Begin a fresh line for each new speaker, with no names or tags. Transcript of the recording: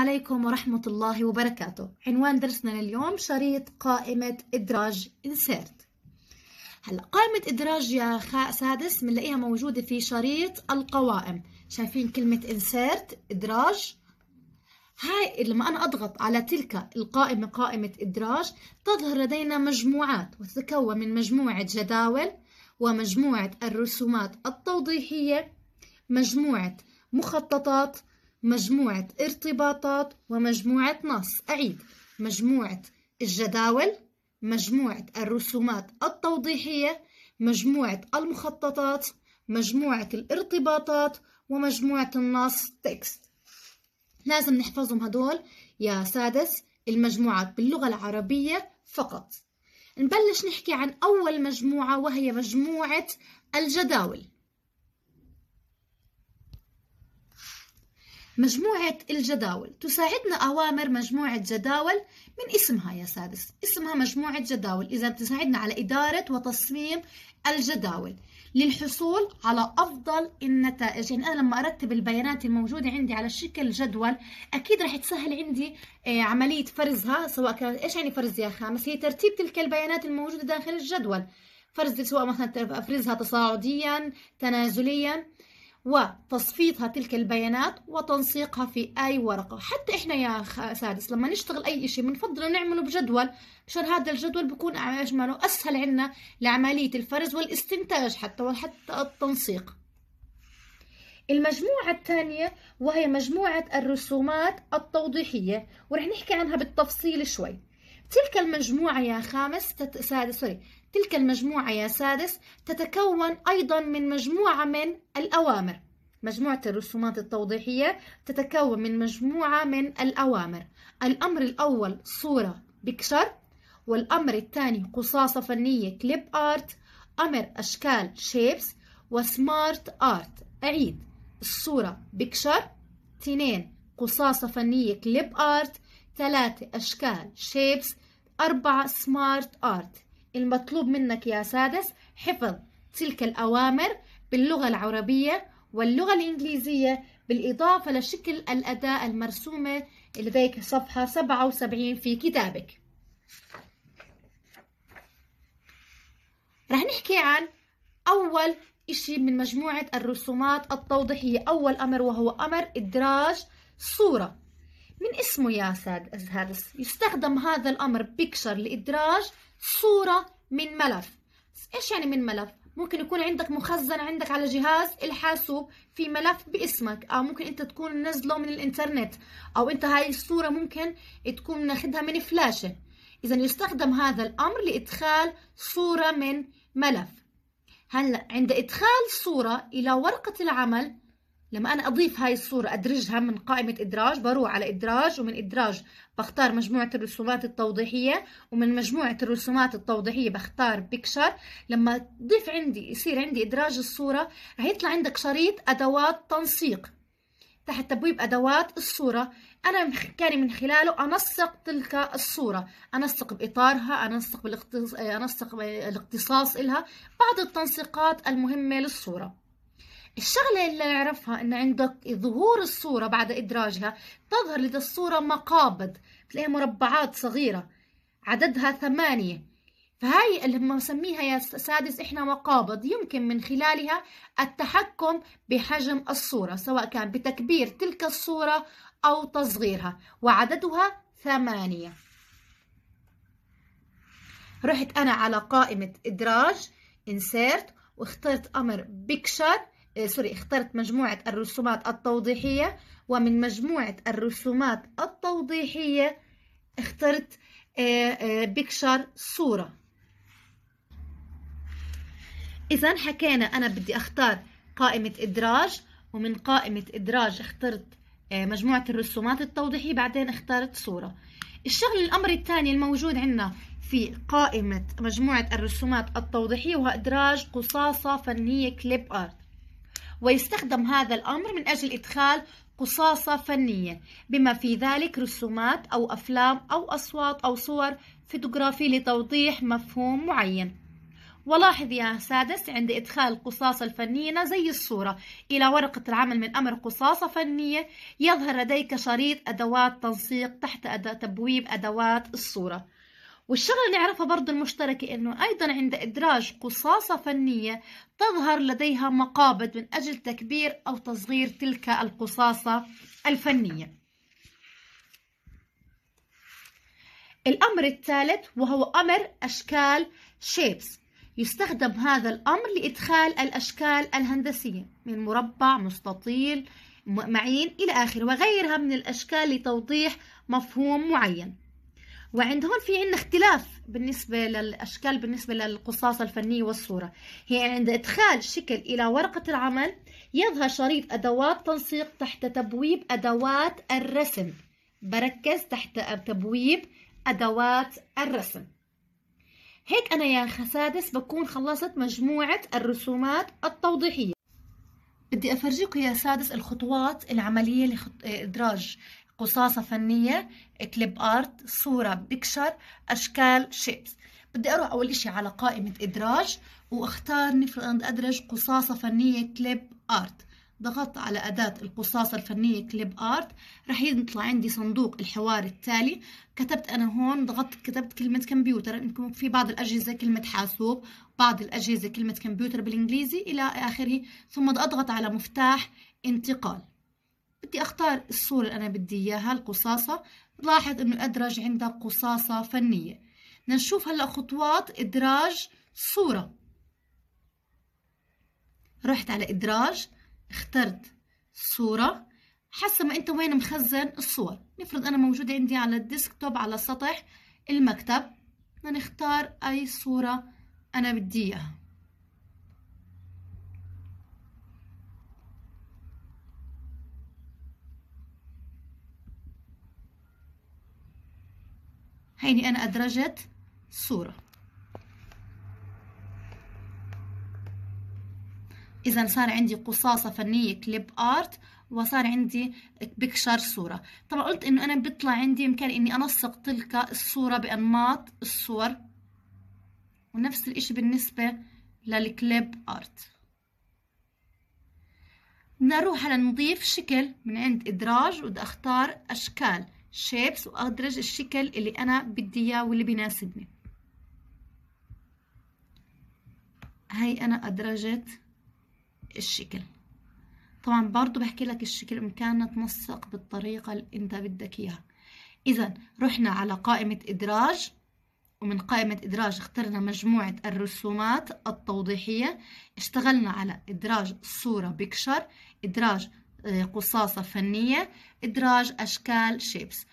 عليكم ورحمة الله وبركاته عنوان درسنا لليوم شريط قائمة إدراج إنسيرت هلا قائمة إدراج يا سادس بنلاقيها موجودة في شريط القوائم شايفين كلمة إنسيرت إدراج هاي لما أنا أضغط على تلك القائمة قائمة إدراج تظهر لدينا مجموعات وتتكون من مجموعة جداول ومجموعة الرسومات التوضيحية مجموعة مخططات مجموعة ارتباطات ومجموعة نص أعيد مجموعة الجداول مجموعة الرسومات التوضيحية مجموعة المخططات مجموعة الارتباطات ومجموعة النص تكست لازم نحفظهم هدول يا سادس المجموعات باللغة العربية فقط نبلش نحكي عن أول مجموعة وهي مجموعة الجداول مجموعة الجداول تساعدنا أوامر مجموعة جداول من اسمها يا سادس اسمها مجموعة جداول إذا بتساعدنا على إدارة وتصميم الجداول للحصول على أفضل النتائج يعني أنا لما أرتب البيانات الموجودة عندي على شكل جدول أكيد رح تسهل عندي آه، عملية فرزها سواء كان إيش يعني فرز يا خامس هي ترتيب تلك البيانات الموجودة داخل الجدول فرز سواء مثلا افرزها تصاعديا تنازليا وتصفيتها تلك البيانات وتنسيقها في أي ورقة حتى إحنا يا سادس لما نشتغل أي شيء بنفضل نعمله بجدول عشان هذا الجدول بكون اجمل واسهل عنا لعملية الفرز والاستنتاج حتى وحتى التنسيق المجموعة الثانية وهي مجموعة الرسومات التوضيحية ورح نحكي عنها بالتفصيل شوي تلك المجموعة يا خامس تت... سادس سوري تلك المجموعة يا سادس تتكون أيضا من مجموعة من الأوامر مجموعة الرسومات التوضيحية تتكون من مجموعة من الأوامر الأمر الأول صورة بيكشر والأمر الثاني قصاصة فنية كليب آرت أمر أشكال شيبس وسمارت آرت أعيد الصورة بيكشر تنين قصاصة فنية كليب آرت ثلاثة أشكال شيبس أربعة سمارت آرت المطلوب منك يا سادس حفظ تلك الأوامر باللغة العربية واللغة الإنجليزية بالإضافة لشكل الأداة المرسومة لديك صفحة 77 في كتابك رح نحكي عن أول إشي من مجموعة الرسومات التوضيحية أول أمر وهو أمر إدراج صورة من اسمه يا ساد هذا يستخدم هذا الأمر بيكشر لإدراج صورة من ملف إيش يعني من ملف؟ ممكن يكون عندك مخزن عندك على جهاز الحاسوب في ملف باسمك او ممكن انت تكون نزله من الانترنت او انت هاي الصوره ممكن تكون ناخدها من فلاشه اذا يستخدم هذا الامر لادخال صوره من ملف هلا عند ادخال صوره الى ورقه العمل لما أنا أضيف هاي الصورة أدرجها من قائمة إدراج بروح على إدراج ومن إدراج بختار مجموعة الرسومات التوضيحية ومن مجموعة الرسومات التوضيحية بختار بيكشر لما تضيف عندي يصير عندي إدراج الصورة رح يطلع عندك شريط أدوات تنسيق تحت تبويب أدوات الصورة أنا كان من خلاله أنسق تلك الصورة أنسق بإطارها أنسق, بالاختص... أنسق بالاختصاص إلها بعض التنسيقات المهمة للصورة الشغلة اللي نعرفها ان عندك ظهور الصورة بعد ادراجها تظهر لدى الصورة مقابض تلاقيها مربعات صغيرة عددها ثمانية فهاي اللي بنسميها يا سادس احنا مقابض يمكن من خلالها التحكم بحجم الصورة سواء كان بتكبير تلك الصورة او تصغيرها وعددها ثمانية رحت انا على قائمة ادراج إنسيرت واخترت امر بيكشر آه، سوري اخترت مجموعة الرسومات التوضيحية ومن مجموعة الرسومات التوضيحية اخترت آه، آه، بيكشر صورة إذا حكينا أنا بدي أختار قائمة إدراج ومن قائمة إدراج اخترت مجموعة الرسومات التوضيحية بعدين اخترت صورة الشغل الأمر الثاني الموجود عندنا في قائمة مجموعة الرسومات التوضيحية وهو إدراج قصاصة فنية كليب آرت ويستخدم هذا الأمر من أجل إدخال قصاصة فنية بما في ذلك رسومات أو أفلام أو أصوات أو صور فوتوغرافي لتوضيح مفهوم معين ولاحظ يا سادس عند إدخال القصاصة الفنية زي الصورة إلى ورقة العمل من أمر قصاصة فنية يظهر لديك شريط أدوات تنسيق تحت أد... تبويب أدوات الصورة والشغلة اللي عرفها برضو المشتركة أنه أيضا عند إدراج قصاصة فنية تظهر لديها مقابض من أجل تكبير أو تصغير تلك القصاصة الفنية الأمر الثالث وهو أمر أشكال شيبس يستخدم هذا الأمر لإدخال الأشكال الهندسية من مربع مستطيل معين إلى آخره وغيرها من الأشكال لتوضيح مفهوم معين وعند هون في عندنا اختلاف بالنسبة للأشكال بالنسبة للقصاصة الفنية والصورة هي عند إدخال شكل إلى ورقة العمل يظهر شريط أدوات تنسيق تحت تبويب أدوات الرسم بركز تحت تبويب أدوات الرسم هيك أنا يا سادس بكون خلصت مجموعة الرسومات التوضيحية بدي أفرجيكم يا سادس الخطوات العملية لإدراج قصاصة فنية كليب ارت صورة بيكشر اشكال شيبس بدي اروح اول اشي على قائمة ادراج واختار نفرض ادرج قصاصة فنية كليب ارت ضغطت على أداة القصاصة الفنية كليب آرت رح يطلع عندي صندوق الحوار التالي كتبت أنا هون ضغطت كتبت كلمة كمبيوتر يمكن في بعض الأجهزة كلمة حاسوب بعض الأجهزة كلمة كمبيوتر بالإنجليزي إلى آخره ثم أضغط على مفتاح انتقال بدي أختار الصورة اللي أنا بدي إياها القصاصة لاحظ إنه أدرج عندها قصاصة فنية بدنا نشوف هلأ خطوات إدراج صورة رحت على إدراج اخترت صورة حسب ما أنت وين مخزن الصور نفرض أنا موجودة عندي على الديسكتوب على سطح المكتب بدنا نختار أي صورة أنا بدي إياها هيني أنا أدرجت صورة إذا صار عندي قصاصة فنية كليب آرت وصار عندي بكشر صورة طبعا قلت إنه أنا بيطلع عندي إمكان إني أنسق تلك الصورة بأنماط الصور ونفس الإشي بالنسبة للكليب آرت بدنا نروح على نضيف شكل من عند إدراج وبدي أختار أشكال شيبس وأدرج الشكل اللي أنا بدي إياه واللي بيناسبني هاي أنا أدرجت الشكل طبعا برضو بحكي لك الشكل بإمكاننا تنسق بالطريقة اللي أنت بدك إياها إذا رحنا على قائمة إدراج ومن قائمة إدراج اخترنا مجموعة الرسومات التوضيحية اشتغلنا على إدراج صورة بيكشر إدراج آه، قصاصة فنية إدراج أشكال شيبس